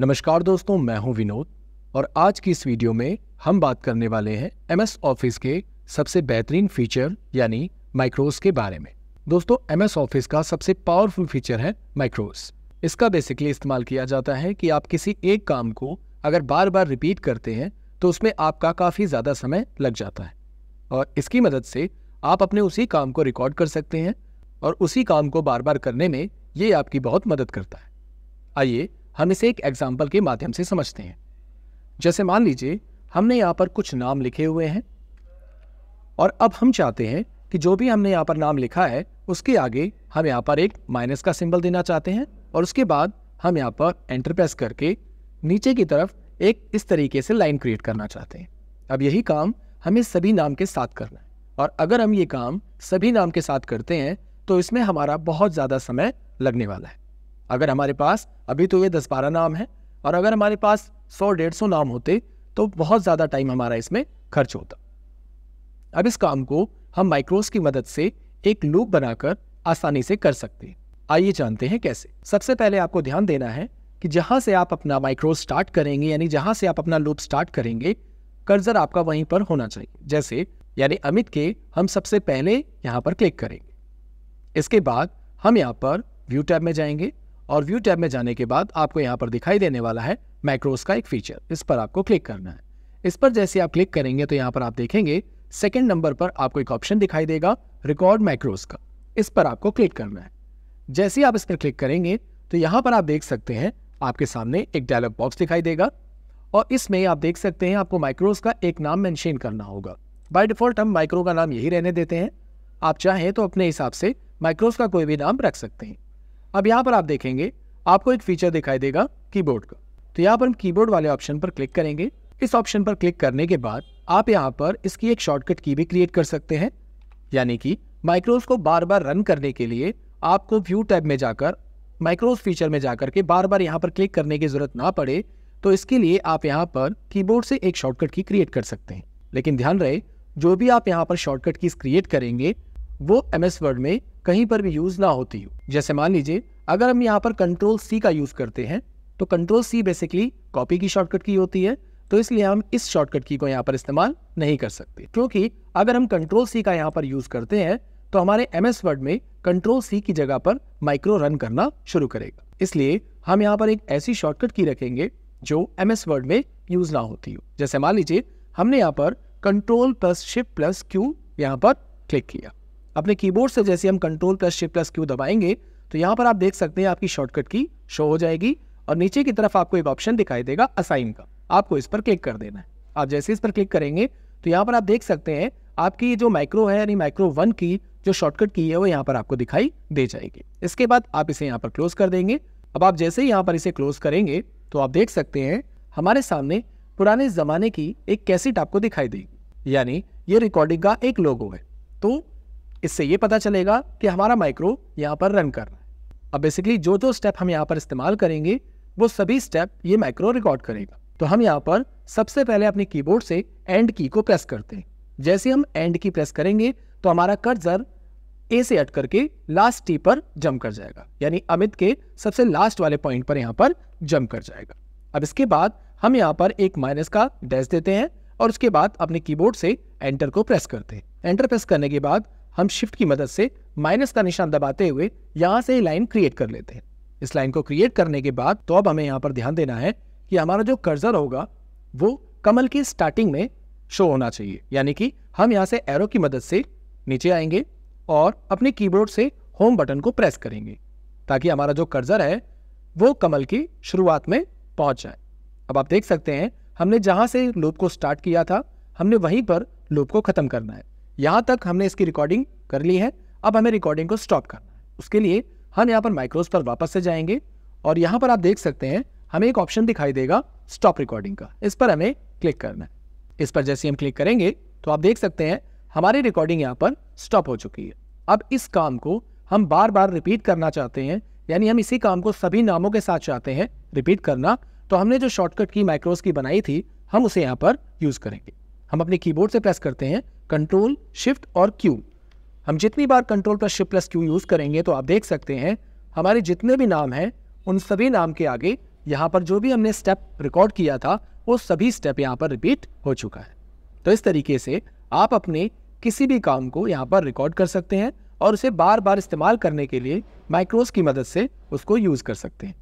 नमस्कार दोस्तों मैं हूं विनोद और आज की इस वीडियो में हम बात करने वाले हैं एमएस ऑफिस के सबसे बेहतरीन फीचर यानी माइक्रोस के बारे में दोस्तों एमएस ऑफिस का सबसे पावरफुल फीचर है माइक्रोस इसका बेसिकली इस्तेमाल किया जाता है कि आप किसी एक काम को अगर बार बार रिपीट करते हैं तो उसमें आपका काफ़ी ज़्यादा समय लग जाता है और इसकी मदद से आप अपने उसी काम को रिकॉर्ड कर सकते हैं और उसी काम को बार बार करने में ये आपकी बहुत मदद करता है आइए हम इसे एक एग्जाम्पल के माध्यम से समझते हैं जैसे मान लीजिए हमने यहाँ पर कुछ नाम लिखे हुए हैं और अब हम चाहते हैं कि जो भी हमने यहाँ पर नाम लिखा है उसके आगे हम यहाँ पर एक माइनस का सिंबल देना चाहते हैं और उसके बाद हम यहाँ पर एंटर प्रेस करके नीचे की तरफ एक इस तरीके से लाइन क्रिएट करना चाहते हैं अब यही काम हमें सभी नाम के साथ करना है और अगर हम ये काम सभी नाम के साथ करते हैं तो इसमें हमारा बहुत ज़्यादा समय लगने वाला है अगर हमारे पास अभी तो ये दस बारह नाम हैं और अगर हमारे पास सौ डेढ़ सौ नाम होते तो बहुत ज़्यादा टाइम हमारा इसमें खर्च होता अब इस काम को हम माइक्रोस की मदद से एक लूप बनाकर आसानी से कर सकते हैं आइए जानते हैं कैसे सबसे पहले आपको ध्यान देना है कि जहां से आप अपना माइक्रोस स्टार्ट करेंगे यानी जहां से आप अपना लूप स्टार्ट करेंगे कर्जर आपका वहीं पर होना चाहिए जैसे यानी अमित के हम सबसे पहले यहाँ पर क्लिक करेंगे इसके बाद हम यहाँ पर व्यू टैब में जाएंगे और व्यू टैब में जाने के बाद आपको यहाँ पर दिखाई देने वाला है मैक्रोस का एक फीचर इस पर आपको क्लिक करना है इस पर जैसे आप क्लिक करेंगे तो यहाँ पर आप देखेंगे सेकेंड नंबर पर आपको एक ऑप्शन दिखाई देगा रिकॉर्ड मैक्रोस का इस पर आपको क्लिक करना है जैसे आप इस पर क्लिक करेंगे तो यहाँ पर आप देख सकते हैं आपके सामने एक डायलॉग बॉक्स दिखाई देगा और इसमें आप देख सकते हैं आपको माइक्रोस का एक नाम मेंशन करना होगा बाय डिफ़ॉल्ट हम माइक्रो का नाम यही रहने देते हैं आप चाहें तो अपने हिसाब से माइक्रोस का कोई भी नाम रख सकते हैं अब यहाँ पर आप देखेंगे आपको एक फीचर दिखाई देगा कीबोर्ड का तो यहाँ पर हम कीबोर्ड वाले ऑप्शन पर क्लिक करेंगे इस ऑप्शन पर क्लिक करने के बाद आप यहाँ पर इसकी एक शॉर्टकट की भी क्रिएट कर सकते हैं यानी कि माइक्रोस को बार बार रन करने के लिए आपको व्यू टैब में जाकर माइक्रोस फीचर में जाकर के बार बार यहाँ पर क्लिक करने की जरूरत ना पड़े तो इसके लिए आप यहाँ पर कीबोर्ड से एक शॉर्टकट की क्रिएट कर सकते हैं लेकिन ध्यान रहे जो भी आप यहाँ पर शॉर्टकट की क्रिएट करेंगे वो एम वर्ड में कहीं पर भी यूज ना होती हो जैसे मान लीजिए अगर हम यहाँ पर कंट्रोल सी का यूज करते हैं तो कंट्रोल सी बेसिकली कॉपी की शॉर्टकट की होती है तो इसलिए हम इस शॉर्टकट की को यहाँ पर इस्तेमाल नहीं कर सकते क्योंकि अगर हम कंट्रोल सी का यहाँ पर यूज करते हैं तो हमारे एम एस वर्ड में कंट्रोल सी की जगह पर माइक्रो रन करना शुरू करेगा इसलिए हम यहाँ पर एक ऐसी शॉर्टकट की रखेंगे जो एम एस वर्ड में यूज ना होती हो जैसे मान लीजिए हमने यहाँ पर control plus shift plus Q यहाँ पर क्लिक किया अपने कीबोर्ड से जैसे हम control plus shift plus Q दबाएंगे तो यहाँ पर आप देख सकते हैं आपकी शॉर्टकट की शो हो जाएगी और नीचे की तरफ आपको एक ऑप्शन दिखाई देगा असाइन का आपको इस पर क्लिक कर देना है आप जैसे इस पर क्लिक करेंगे तो यहाँ पर आप देख सकते हैं आपकी जो माइक्रो है यानी माइक्रो वन की जो शॉर्टकट की है वो यहाँ पर आपको दिखाई दे जाएगी इसके बाद आप इसे यहाँ पर क्लोज कर देंगे अब आप जैसे ही यहाँ पर इसे क्लोज करेंगे तो आप देख सकते हैं हमारे सामने पुराने ज़माने की एक कैसेट आपको दिखाई देगी यानी ये रिकॉर्डिंग का एक लोगो है तो इससे ये पता चलेगा कि हमारा माइक्रो यहाँ पर रन कर रहा है अब बेसिकली जो जो स्टेप हम यहाँ पर इस्तेमाल करेंगे वो सभी स्टेप ये माइक्रो रिकॉर्ड करेगा तो हम यहाँ पर सबसे पहले अपने कीबोर्ड से एंड की को प्रेस करते हैं जैसे हम एंड की प्रेस करेंगे तो हमारा कर्जर ए से हट करके लास्ट टी पर जम कर जाएगा यानी अमित के सबसे लास्ट वाले पॉइंट पर यहाँ पर जम कर जाएगा अब इसके बाद हम यहाँ पर एक माइनस का डैश देते हैं और उसके बाद अपने कीबोर्ड से एंटर को प्रेस करते हैं एंटर प्रेस करने के बाद हम शिफ्ट की मदद से माइनस का निशान दबाते हुए यहाँ से लाइन क्रिएट कर लेते हैं इस लाइन को क्रिएट करने के बाद तो अब हमें यहाँ पर ध्यान देना है कि हमारा जो कर्जर होगा वो कमल की स्टार्टिंग में शो होना चाहिए यानी कि हम यहाँ से एरो की मदद से नीचे आएंगे और अपने कीबोर्ड से होम बटन को प्रेस करेंगे ताकि हमारा जो कर्जर है वो कमल की शुरुआत में पहुँच जाए अब आप देख सकते हैं हमने जहाँ से लूप को स्टार्ट किया था हमने वहीं पर लूप को ख़त्म करना है यहाँ तक हमने इसकी रिकॉर्डिंग कर ली है अब हमें रिकॉर्डिंग को स्टॉप करना है उसके लिए हम यहाँ पर माइक्रोस पर वापस से जाएंगे और यहाँ पर आप देख सकते हैं हमें एक ऑप्शन दिखाई देगा स्टॉप रिकॉर्डिंग का इस पर हमें क्लिक करना है इस पर जैसे हम क्लिक करेंगे तो आप देख सकते हैं हमारी रिकॉर्डिंग यहाँ पर स्टॉप हो चुकी है अब इस काम को हम बार बार रिपीट करना चाहते हैं यानी हम इसी काम को सभी नामों के साथ चाहते हैं रिपीट करना तो हमने जो शॉर्टकट की माइक्रोस की बनाई थी हम उसे यहाँ पर यूज़ करेंगे हम अपने कीबोर्ड से प्रेस करते हैं कंट्रोल शिफ्ट और क्यू हम जितनी बार control plus shift plus Q use करेंगे तो आप देख सकते हैं हमारे जितने भी नाम हैं उन सभी नाम के आगे यहाँ पर जो भी हमने स्टेप रिकॉर्ड किया था वो सभी स्टेप यहाँ पर रिपीट हो चुका है तो इस तरीके से आप अपने किसी भी काम को यहाँ पर रिकॉर्ड कर सकते हैं और उसे बार बार इस्तेमाल करने के लिए माइक्रोस की मदद से उसको यूज़ कर सकते हैं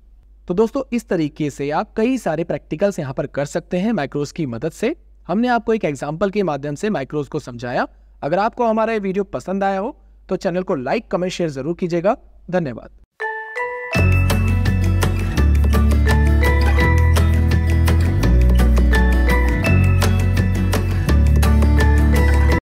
तो दोस्तों इस तरीके से आप कई सारे प्रैक्टिकल्स यहाँ पर कर सकते हैं माइक्रोस की मदद से हमने आपको एक एग्जाम्पल के माध्यम से माइक्रोज को समझाया अगर आपको हमारा ये वीडियो पसंद आया हो तो चैनल को लाइक कमेंट शेयर जरूर कीजिएगा धन्यवाद